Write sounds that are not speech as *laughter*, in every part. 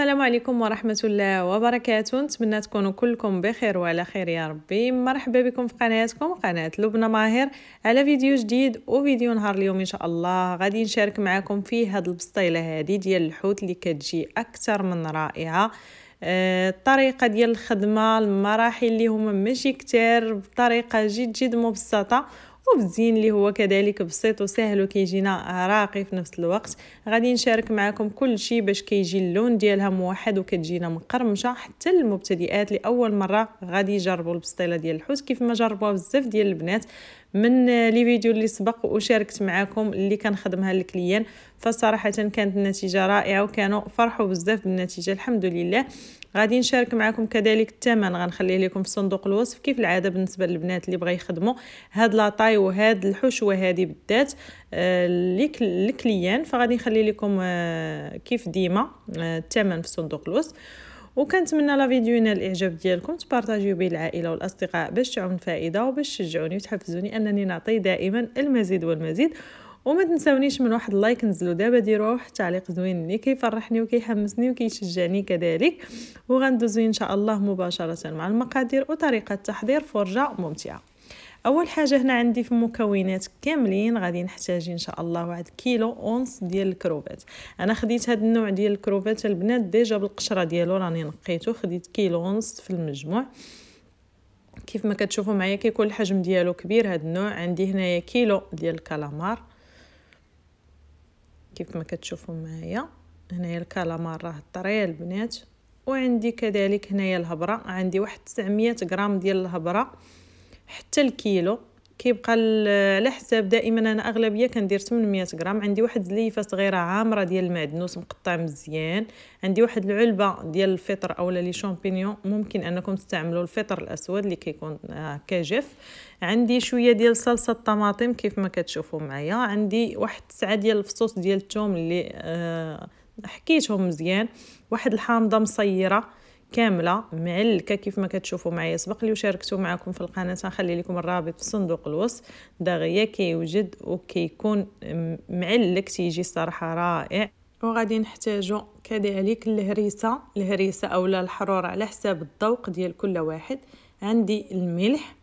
السلام عليكم ورحمة الله وبركاته نتمنى تكونوا كلكم بخير وعلى خير يا ربي مرحبا بكم في قناتكم قناة لبنى ماهر على فيديو جديد وفيديو نهار اليوم إن شاء الله غادي نشارك معكم فيه هاد البسطيلة هادي ديال الحوت اللي كتجي أكثر من رائعة آه، الطريقه ديال الخدمه المراحل اللي هما ماشي كتير بطريقه جد جد مبسطه وبزين اللي هو كذلك بسيط وسهل وكيجينا راقي في نفس الوقت غادي نشارك معكم كل شيء باش كيجي اللون ديالها موحد وكتجينا مقرمشه حتى المبتدئات لاول مره غادي يجربوا البسطيله ديال الحوت كيف ما جربوها بزاف ديال البنات من آه، لي فيديو اللي سبق وشاركت معكم اللي كنخدمها للكليان فصراحه كانت النتيجه رائعه وكانوا فرحوا بزاف بالنتيجه الحمد لله غادي نشارك معكم كذلك الثمن غنخليه لكم في صندوق الوصف كيف العاده بالنسبه للبنات اللي بغا يخدموا هاد لاطاي وهاد الحشوه هذه بالذات آه، للكليان فغادي نخلي لكم آه، كيف ديما الثمن في صندوق الوصف وكنتمنى لا فيديو ينال الاعجاب ديالكم تبارطاجيو به العائله والاصدقاء باش تعم فائده وباش تشجعوني وتحفزوني انني نعطي دائما المزيد والمزيد وما تنساونيش من واحد اللايك نزلو دابا ديروا واحد التعليق زوين اللي كيفرحني وكيحمسني وكيشجعني كذلك وغندوزو ان شاء الله مباشره مع المقادير وطريقه تحضير فرجه ممتعه اول حاجه هنا عندي في المكونات كاملين غادي نحتاج ان شاء الله واحد كيلو اونص ديال الكروفات انا خديت هذا النوع ديال الكروفات البنات ديجا بالقشره ديالو راني نقيته خديت كيلو اونص في المجموع كيف ما كتشوفوا معايا كيكون الحجم ديالو كبير هذا النوع عندي هنايا كيلو ديال الكالامار كيف ما كتشوفوا معايا هنايا الكالامار راه طري البنات وعندي كذلك هنايا الهبره عندي واحد 900 غرام ديال الهبره حتى الكيلو كيبقى على حساب دائما انا اغلبيه كندير 800 غرام عندي واحد زليفه صغيره عامره ديال المعدنوس مقطع مزيان عندي واحد العلبه ديال الفطر اولا لي شامبينيون ممكن انكم تستعملوا الفطر الاسود اللي كيكون آه، كجف عندي شويه ديال صلصه الطماطم كيف ما كتشوفوا معايا عندي واحد تسعه ديال الفصوص ديال الثوم اللي آه، حكيتهم مزيان واحد الحامضه مصيره كامله معلكه كيف ما كتشوفوا معايا سبق لي وشاركته معكم في القناه نخلي لكم الرابط في صندوق الوصف داغيه كيوجد وكيكون معلك تيجي صراحه رائع وغادي نحتاجو كذلك الهريسه الهريسه اولا الحرارة على حساب الذوق ديال كل واحد عندي الملح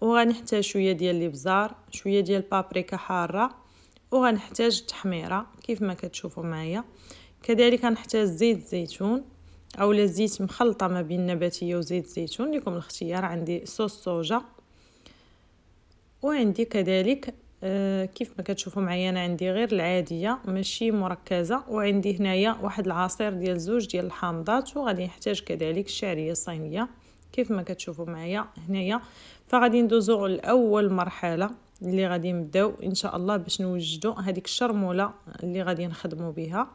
وغنحتاج شويه ديال الابزار شويه ديال البابريكا حاره وغنحتاج التحميره كيف ما كتشوفوا معايا كذلك غنحتاج زيت الزيتون او زيت مخلطه ما بين نباتيه وزيت الزيتون لكم الاختيار عندي صوص صوجة وعندي كذلك آه، كيف ما كتشوفوا معايا انا عندي غير العاديه ماشي مركزه وعندي هنايا واحد العصير ديال زوج ديال الحامضات وغادي نحتاج كذلك الشعريه الصينيه كيف ما كتشوفوا معايا هنايا فغادي ندوزو لاول مرحله اللي غادي نبداو ان شاء الله باش نوجدوا هذيك الشرموله اللي غادي نخدموا بها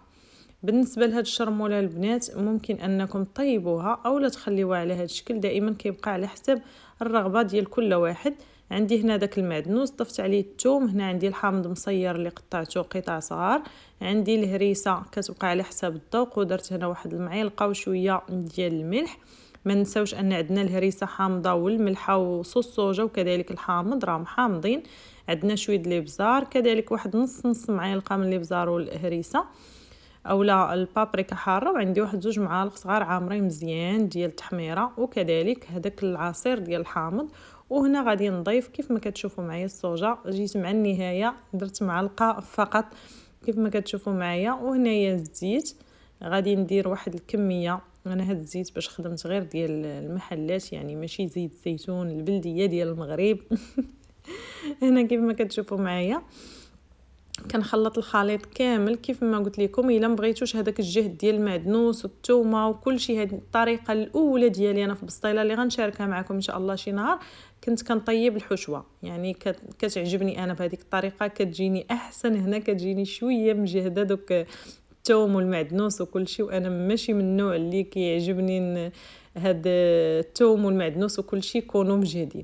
بالنسبه لهاد الشرموله البنات ممكن انكم طيبوها او لا تخليوها على هاد الشكل دائما كيبقى على حسب الرغبه ديال كل واحد عندي هنا داك المعدنوس ضفت عليه الثوم هنا عندي الحامض مصير اللي قطعته قطع صغار عندي الهريسه كتبقى على حسب الذوق ودرت هنا واحد المعلقه وشويه ديال الملح ما نساوش ان عندنا الهريسه حامضه والملحه وصوص الصوجا وكذلك الحامض راهم حامضين عندنا شويه الابزار كذلك واحد نص نص معلقه من الابزار والهريسه اولا البابريكا حاره وعندي واحد زوج معالق صغار عامرين مزيان ديال التحميره وكذلك هداك العصير ديال الحامض وهنا غادي نضيف كيف ما كتشوفوا معايا الصوجه جيت مع النهايه درت معلقه فقط كيف ما كتشوفوا معايا وهنايا الزيت غادي ندير واحد الكميه انا هاد الزيت باش خدمت غير ديال المحلات يعني ماشي زيت الزيتون البلديه ديال المغرب *laughs* هنا كيف ما كتشوفوا معايا كنخلط الخليط كامل كيف ما قلت لكم الا مبغيتوش هذاك الجهد ديال المعدنوس والثومه شيء هذه الطريقه الاولى ديالي انا في البسطيله اللي غنشاركها معكم ان شاء الله شي نهار كنت كنطيب الحشوه يعني كتعجبني انا بهذيك الطريقه كتجيني احسن هنا كتجيني شويه مجهده دوك الثوم والمعدنوس شيء وانا ماشي من النوع اللي كيعجبني هاد الثوم والمعدنوس شيء يكونوا مجهدين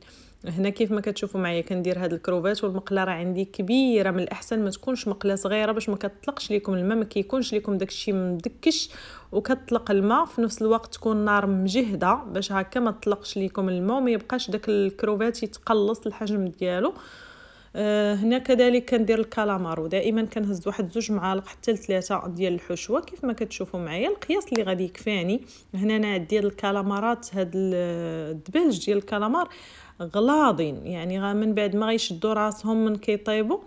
هنا كيف ما كتشوفوا معايا كندير هاد الكروفات والمقله راه عندي كبيره من الاحسن ما تكونش مقله صغيره باش ما كتطلقش لكم الماء ما كيكونش لكم داكشي مدكش وكتطلق الماء في نفس الوقت تكون النار مجهده باش هكا ما تطلقش لكم الماء وما يبقاش داك الكروفات يتقلص الحجم ديالو هنا كذلك كندير الكالامار ودائما كنهز واحد زوج معالق حتى لثلاثه ديال الحشوه كيف ما كتشوفوا معايا القياس اللي غادي يكفاني هنا انا عندي الكالامارات هاد الدبلج ديال الكالامار غلاضين يعني من بعد ما غيشدوا راسهم من كيطيبوا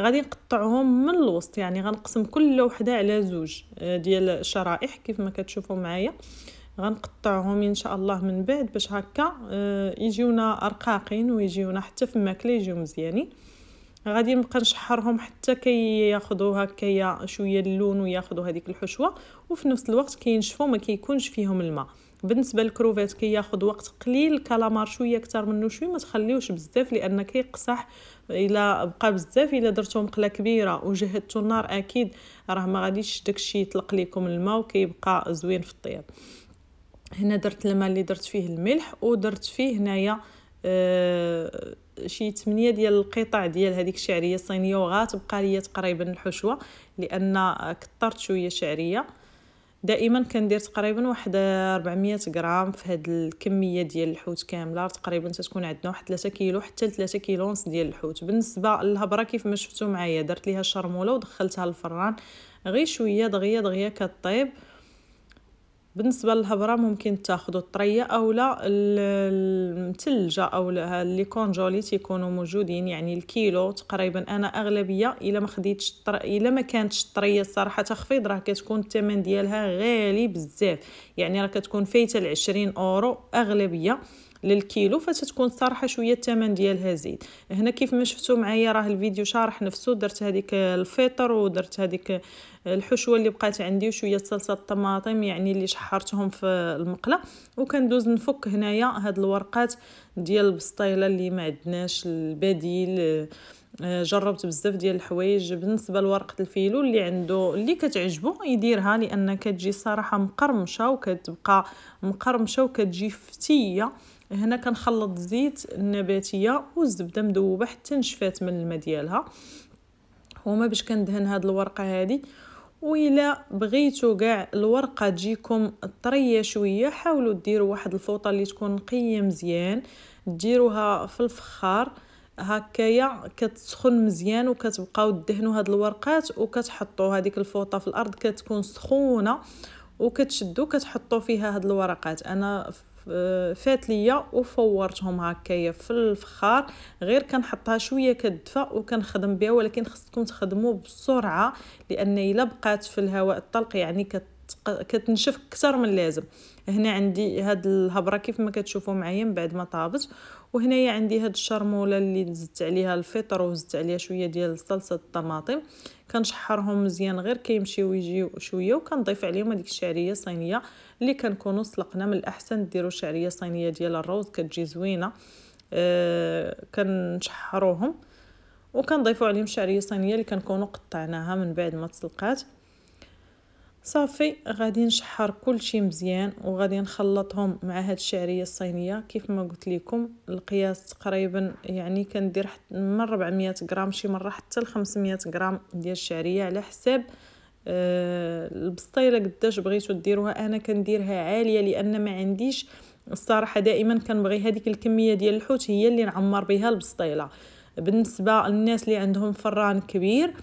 غادي نقطعهم من الوسط يعني غنقسم كل وحده على زوج آه، ديال الشرائح كيف ما كتشوفوا معايا غنقطعهم ان شاء الله من بعد باش هكا آه، يجيونا رقاقين ويجيونا حتى في الماكله يجيو مزيانين غادي نبقى نشحرهم حتى كياخذوا هكايا شويه اللون وياخذوا هذيك الحشوه وفي نفس الوقت كينشفوا ما كيكونش فيهم الماء بالنسبه للكروفيت كياخذ كي وقت قليل الكالامار شويه اكثر منه شويه ما تخليوش بزاف لان كيقصح الا بقى بزاف الا درتو مقله كبيره وجهدتو النار اكيد راه ما غاديش داكشي يطلق لكم الماء وكيبقى زوين في الطياب هنا درت الماء اللي درت فيه الملح ودرت فيه هنايا آه شي 8 ديال القطع ديال هذيك الشعريه الصينيه وغاتبقى ليا تقريبا الحشوه لان كثرت شويه شعريه دائما كندير تقريبا واحد 400 غرام في هاد الكميه ديال الحوت كامله تقريبا تتكون عندنا واحد 3 كيلو حتى 3 كيلو ونص ديال الحوت بالنسبه للهبره كيف ما شفتوا معايا درت ليها الشرموله ودخلتها للفران غير شويه دغيا دغيا كطيب بالنسبه للهبره ممكن تاخذوا الطريه أو لا المثلجه او لي كونجولي تيكونوا موجودين يعني الكيلو تقريبا انا اغلبيه الا ما خديتش الا ما كانتش الطريه الصراحه تخفيض راه كتكون الثمن ديالها غالي بزاف يعني راه كتكون فايته ل 20 اورو اغلبيه للكيلو فتتكون صراحه شويه الثمن ديالها زيد هنا كيف ما شفتوا معايا راه الفيديو شارح نفسه درت هذيك الفطر ودرت هذيك الحشوه اللي بقات عندي وشويه صلصه الطماطم يعني اللي شحرتهم في المقله وكندوز نفك هنايا هاد الورقات ديال البسطيله اللي ما عندناش البديل آه، جربت بزاف ديال الحوايج بالنسبه لورقه الفيلو اللي عنده اللي كتعجبو يديرها لان كتجي صراحه مقرمشه وكتبقى مقرمشه وكتجي فتيه هنا كنخلط الزيت النباتيه والزبده مذوبه حتى نشفات من الماء ديالها هما باش كندهن هاد الورقه هادي وإلا بغيتو كاع الورقة تجيكم طرية شوية حاولوا ديروا واحد الفوطة اللي تكون نقية مزيان ديروها في الفخار هكايا كتسخن مزيان وكتبقاو تدهنوا هاد الورقات وكتحطوا هذيك الفوطه في الارض كتكون سخونه وكتشدوا كتحطوا فيها هاد الورقات انا آه، فات ليا وفورتهم هكايا في الفخار غير كنحطها شويه كدفى وكنخدم بها ولكن خصكم تخدموا بسرعه لان الا بقات في الهواء الطلق يعني كتنشف اكثر من اللازم هنا عندي هاد الهبره كيف ما كتشوفوا معايا من بعد ما طابت وهنايا عندي هاد الشرموله اللي زدت عليها الفطر وزدت عليها شويه ديال صلصه الطماطم كنشحرهم مزيان غير كيمشيو يجيو شويه وكنضيف عليهم هذيك الشعريه صينيه اللي كنكونوا سلقنا من الاحسن ديروا شعريه صينيه ديال الروز كتجي زوينه أه كنشحروهم وكنضيفوا عليهم شعريه صينيه اللي كنكونوا قطعناها من بعد ما تسلقات صافي غادي نشحر كلشي مزيان وغادي نخلطهم مع هاد الشعريه الصينيه كيف ما قلت لكم القياس تقريبا يعني كندير من 400 غرام شي مره حتى ل 500 غرام ديال الشعريه على حساب أه البسطيله قداش بغيتو ديروها انا كنديرها عاليه لان ما عنديش الصراحه دائما كنبغي هذيك الكميه ديال الحوت هي اللي نعمر بها البسطيله بالنسبه للناس اللي عندهم فران كبير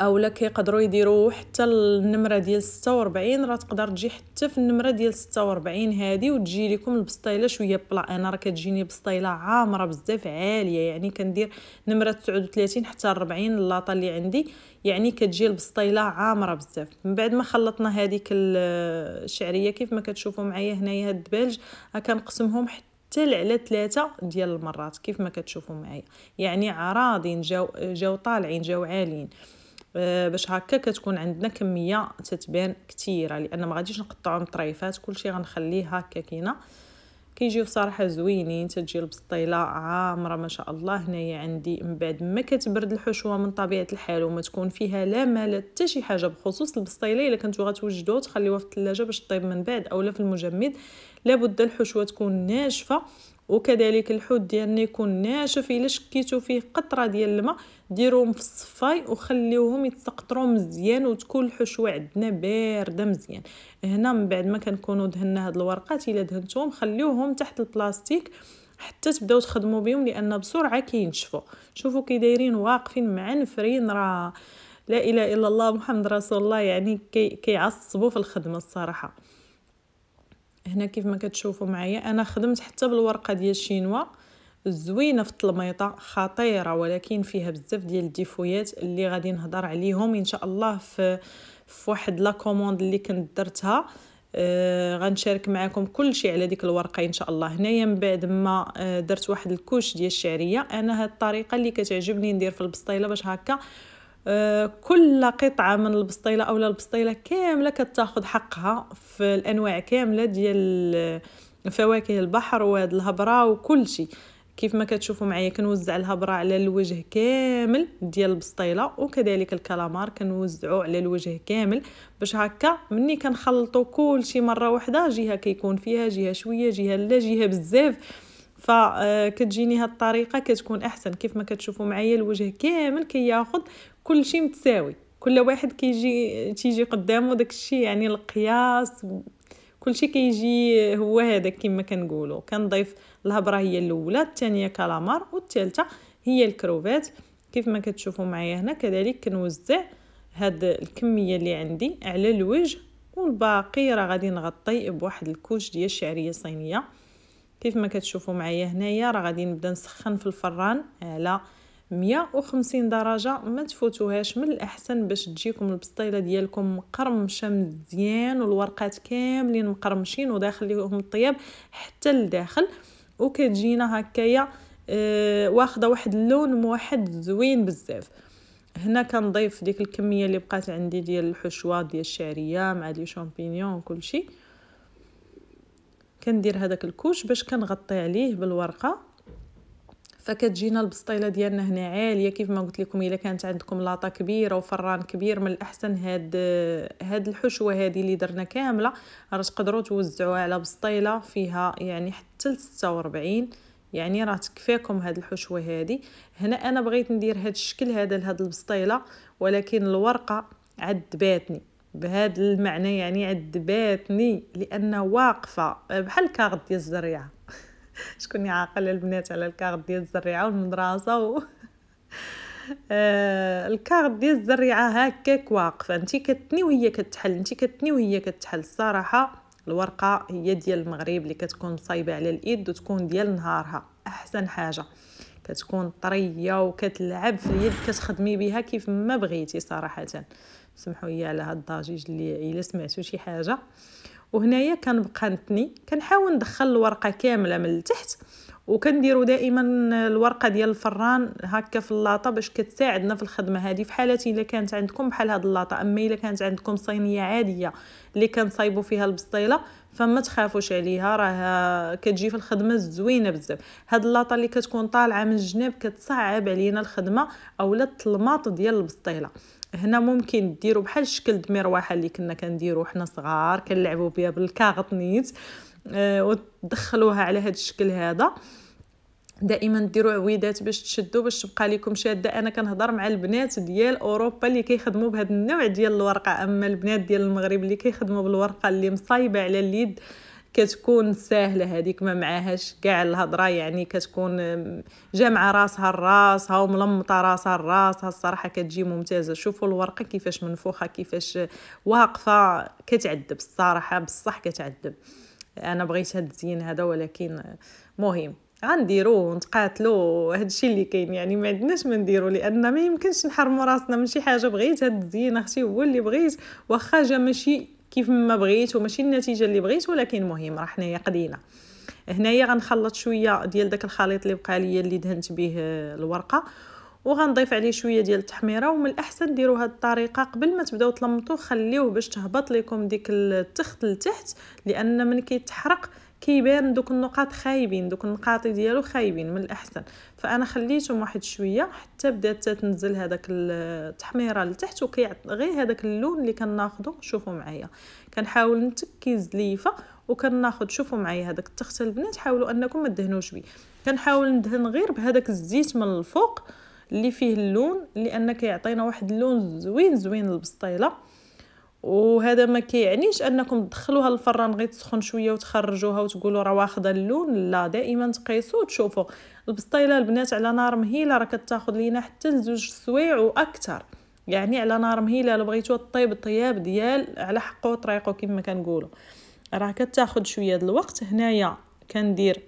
اولا كيقدروا يديروا حتى النمره ديال 46 راه تقدر تجي حتى في النمره ديال 46 هذه وتجي لكم البسطيله شويه بلا انا راه كتجيني بسطيله عامره بزاف عاليه يعني كندير نمره 39 حتى 40 اللاطه اللي عندي يعني كتجي البسطيله عامره بزاف من بعد ما خلطنا هذيك الشعريه كيف ما كتشوفوا معايا هنايا هاد الدبالج كنقسمهم حتى حتى على ثلاثة ديال المرات كيف ما كتشوفوا معايا يعني عراضين جاو جاو طالعين جاو عاليين آه، باش هكا كتكون عندنا كميه تتبان كثيره لان ما غاديش نقطعهم طريفات كلشي غنخليه هكا كاينه كيجيو صراحه زوينين تجي البسطيله عامره ما شاء الله هنايا عندي من بعد ما كتبرد الحشوه من طبيعه الحال وما تكون فيها لا لا حتى شي حاجه بخصوص البسطيله الا كنتو غتوجدوه تخليوها في الثلاجه باش طيب من بعد اولا في المجمد لابد الحشوه تكون ناشفه وكذلك الحوت ديالنا يكون ناشف الا شكيتو فيه قطره ديال الماء ديروهم في الصفاي وخليوهم يتسقطرو مزيان وتكون الحشوه عندنا بارده مزيان هنا من بعد ما كنكونوا دهنا هاد الورقات الا دهنتوهم خليوهم تحت البلاستيك حتى تبداو تخدموا بهم لان بسرعه كينشفوا شوفوا كي دايرين واقفين معنفرين راه لا اله الا الله محمد رسول الله يعني كيعصبوا كي في الخدمه الصراحه هنا كيف ما كتشوفوا معايا انا خدمت حتى بالورقه ديال الشينوا زوينه في التلميطه خطيره ولكن فيها بزاف ديال الديفويات اللي غادي نهضر عليهم ان شاء الله في في واحد لا كوموند اللي كنت درتها آه غنشارك معكم كل شيء على ديك الورقه ان شاء الله هنايا من بعد ما آه، درت واحد الكوش ديال الشعريه انا هاد الطريقه اللي كتعجبني ندير في البسطيله باش هكا كل قطعة من البسطيلة أو البسطيلة كاملة كتاخد حقها في الأنواع كاملة ديال فواكه البحر وهاد الهبرة وكل شيء كيف ما كتشوفوا معايا كنوزع الهبره على الوجه كامل ديال البسطيله وكذلك الكالامار كنوزعو على الوجه كامل باش هكا مني كنخلطو كلشي مره واحده جهه كيكون فيها جهه شويه جهه لا جهه بزاف فكتجيني آه، هاد الطريقه كتكون احسن كيف ما كتشوفوا معايا الوجه كامل كياخد كي كل شيء متساوي كل واحد كيجي تيجي قدامه داك الشيء يعني القياس كل شيء كيجي هو هذا كما كنقولوا كنضيف الهبره هي الاولى الثانيه كالامار والثالثه هي الكروفات كيف ما كتشوفوا معايا هنا كذلك كنوزع هاد الكميه اللي عندي على الوجه والباقي راه غادي نغطي بواحد الكوش ديال الشعريه صينيه كيف ما كتشوفوا معايا هنايا راه غادي نبدا نسخن في الفران على 150 درجه ما تفوتوهاش من الاحسن باش تجيكم البسطيله ديالكم مقرمشه مزيان والورقات كاملين مقرمشين وداخل ليهم الطياب حتى لداخل وكتجينا هكايا أه واخده واحد اللون موحد زوين بزاف هنا كنضيف ديك الكميه اللي بقات عندي ديال الحشوه ديال الشعريه مع دي شامبينيون شي كندير هذاك الكوش باش كنغطي عليه بالورقه فكتجينا البسطيله ديالنا هنا عاليه كيف ما قلت لكم الا كانت عندكم لاطه كبيره وفران كبير من الاحسن هاد هاد الحشوه هادي اللي درنا كامله راه تقدروا توزعوها على بسطيله فيها يعني حتى ل 46 يعني راه تكفيكم هاد الحشوه هادي هنا انا بغيت ندير هاد الشكل هذا لهاد البسطيله ولكن الورقه عذباتني بهذا المعنى يعني عذباتني لان واقفه بحال كارت ديال الزريعه *laughs* شكون عاقل البنات على الكارت ديال الزريعه والمدرسه و *laughs* آه الكارت ديال الزريعه هكاك واقفه انت كتني وهي كتحل انت كتني وهي كتحل الصراحه الورقه هي ديال المغرب اللي كتكون مصايبه على اليد وتكون ديال نهارها احسن حاجه كتكون طريه وكتلعب في اليد كتخدمي بها كيف ما بغيتي صراحه سمحوا لي على هاد الضجيج اللي الا سمعتوا شي حاجه وهنايا كنبقى نتني كنحاول ندخل الورقه كامله من التحت وكنديروا دائما الورقه ديال الفران هكا في اللاطه باش كتساعدنا في الخدمه هذه في حالة الا كانت عندكم بحال هاد اللاطه اما الا كانت عندكم صينيه عاديه اللي كنصايبوا فيها البسطيله فما تخافوش عليها راه كتجي في الخدمه زوينه بزاف هاد اللاطه اللي كتكون طالعه من الجناب كتصعب علينا الخدمه اولا الطلماط ديال البسطيله هنا ممكن ديروا بحال شكل المروحه اللي كنا كنديرو حنا صغار كنلعبوا بها بالكاغط نيت آه وتدخلوها على هذا الشكل هذا دائما ديروا عويدات باش تشدوا باش تبقى لكم شاده انا كنهضر مع البنات ديال اوروبا اللي كيخدموا بهذا النوع ديال الورقه اما البنات ديال المغرب اللي كيخدموا بالورقه اللي مصايبه على اليد كتكون ساهله هذيك ما معاهاش كاع الهضره يعني كتكون جامعه راسها الراسها وملمطه راسها الراسها الصراحه كتجي ممتازه شوفوا الورقه كيفاش منفوخه كيفاش واقفه كتعذب الصراحه بصح كتعذب انا بغيت هاد الزين هذا ولكن آه، مهم ونتقاتلو هاد هادشي اللي كاين يعني ما عندناش ما نديرو لان ما يمكنش نحرموا راسنا من شي حاجه بغيت هاد الزينه اختي هو اللي بغيت واخا جا ماشي كيف ما بغيت وماشي النتيجه اللي بغيت ولكن مهم راه حنايا قدينا هنايا غنخلط شويه ديال داك الخليط اللي بقى ليا اللي دهنت به الورقه وغنضيف عليه شويه ديال التحميره ومن الاحسن ديروا هذه الطريقه قبل ما تبداو تلمطو خليوه باش تهبط لكم ديك التخت لتحت لان من كيتحرق كيبان دوك النقاط خايبين دوك النقاط ديالو خايبين من الاحسن فانا خليتهم واحد شويه حتى بدات تنزل هذاك التحميره لتحت وكيعطي غير هذاك اللون اللي كناخذو شوفوا معايا كنحاول نتكي زليفه وكناخذ شوفوا معايا هذاك التخت البنات حاولوا انكم ما تدهنوش بيه كنحاول ندهن غير بهذاك الزيت من الفوق اللي فيه اللون لان كيعطينا واحد اللون زوين زوين البسطيله وهذا ما كيعنيش انكم تدخلوها للفران غير تسخن شويه وتخرجوها وتقولوا راه واخده اللون لا دائما تقيسوا وتشوفوا البسطيله البنات على نار مهيله راه كتاخذ لينا حتى لزوج سوايع واكثر يعني على نار مهيله لو بغيتو طيب الطياب ديال على حقه وطريقه كما كنقولوا راه كتاخذ شويه الوقت هنايا كندير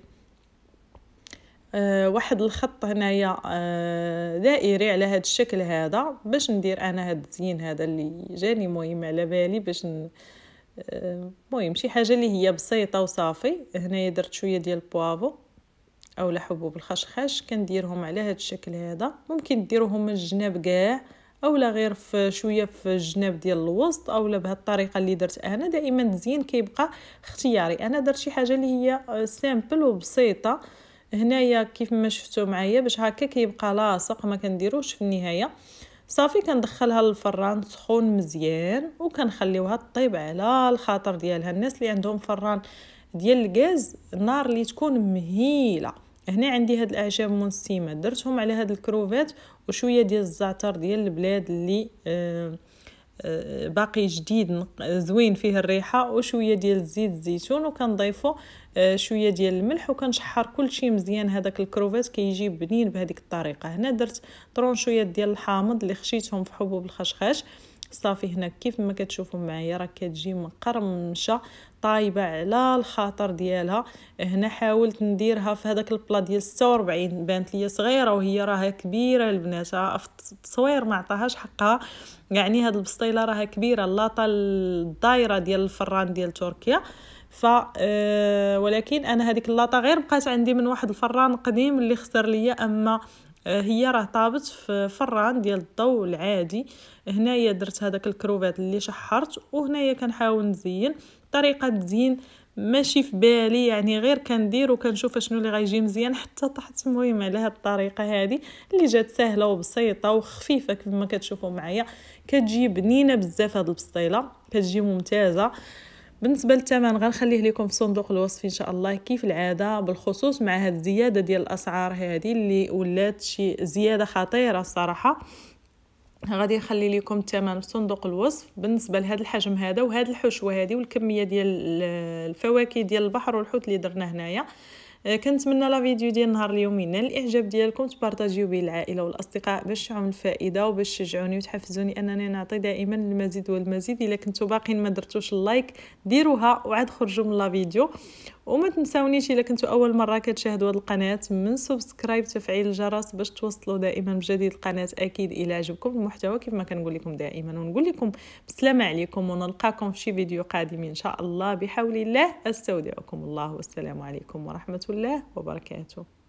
آه، واحد الخط هنايا آه، دائري على هذا الشكل هذا باش ندير انا هذا الزين هذا اللي جاني مهم على بالي باش المهم آه، شي حاجه اللي هي بسيطه وصافي هنايا درت شويه ديال البوافو اولا حبوب الخشخاش كنديرهم على هذا الشكل هذا ممكن ديروهم من الجناب كاع اولا غير في شويه في الجناب ديال الوسط اولا بهذه الطريقه اللي درت انا دائما الزين كيبقى اختياري انا درت شي حاجه اللي هي سامبل وبسيطه هنايا كيف ما شفتو معايا باش هكا كيبقى لاصق ما كنديروش في النهايه صافي كندخلها للفران سخون مزيان وكنخليوها طيب على الخاطر ديالها الناس اللي عندهم فران ديال الغاز النار اللي تكون مهيله هنا عندي هاد الاعشاب منسيمه درتهم على هاد الكروفات وشويه ديال الزعتر ديال البلاد اللي آه باقي جديد زوين فيه الريحه وشويه ديال زيت الزيتون وكنضيفو آه، شويه ديال الملح وكنشحر كلشي مزيان هذاك الكروفات كيجي بنين بهذيك الطريقه هنا درت طرونشويات ديال الحامض اللي خشيتهم في حبوب الخشخاش صافي هنا كيف ما كتشوفوا معايا راه كتجي مقرمشه طايبه على الخاطر ديالها هنا حاولت نديرها في هذاك البلا ديال 46 بانت ليا صغيره وهي راها كبيره البنات في التصوير ما عطاهاش حقها يعني هاد البسطيله راها كبيره اللاطه الدايره ديال الفران ديال تركيا ف آه، ولكن انا هذيك اللاطه غير بقات عندي من واحد الفران قديم اللي خسر ليا اما آه، هي راه طابت في فران ديال الضوء العادي هنايا درت هذاك الكروفات اللي شحرت وهنايا كنحاول نزين طريقه تزين ماشي في بالي يعني غير كندير وكنشوف شنو اللي غيجي مزيان حتى طحت المهم على هاد الطريقه هادي اللي جات سهله وبسيطه وخفيفه كما كتشوفوا معايا كتجي بنينه بزاف هاد البسطيله كتجي ممتازه بالنسبه للثمن غنخليه لكم في صندوق الوصف ان شاء الله كيف العاده بالخصوص مع هذه الزياده ديال الاسعار هذه اللي ولات شي زياده خطيره الصراحه غادي نخلي لكم الثمن في صندوق الوصف بالنسبه لهذا الحجم هذا وهاد الحشوه هذه والكميه ديال الفواكه ديال البحر والحوت اللي درنا هنايا آه، كنتمنى لا فيديو ديال نهار اليوم ينال الاعجاب ديالكم تبارطاجيو به العائله والاصدقاء باش تعم الفائده وباش تشجعوني وتحفزوني انني نعطي دائما المزيد والمزيد الا كنتو باقيين ما درتوش اللايك ديروها وعاد خرجوا من لا فيديو وما تنساونيش الا كنتو اول مره كتشاهدوا هذه القناه من سبسكرايب تفعيل الجرس باش توصلوا دائما بجديد القناه اكيد الى عجبكم المحتوى كيف ما كنقول لكم دائما ونقول لكم بسلامه عليكم ونلقاكم في شي فيديو قادم ان شاء الله بحول الله استودعكم الله والسلام عليكم ورحمه الله وبركاته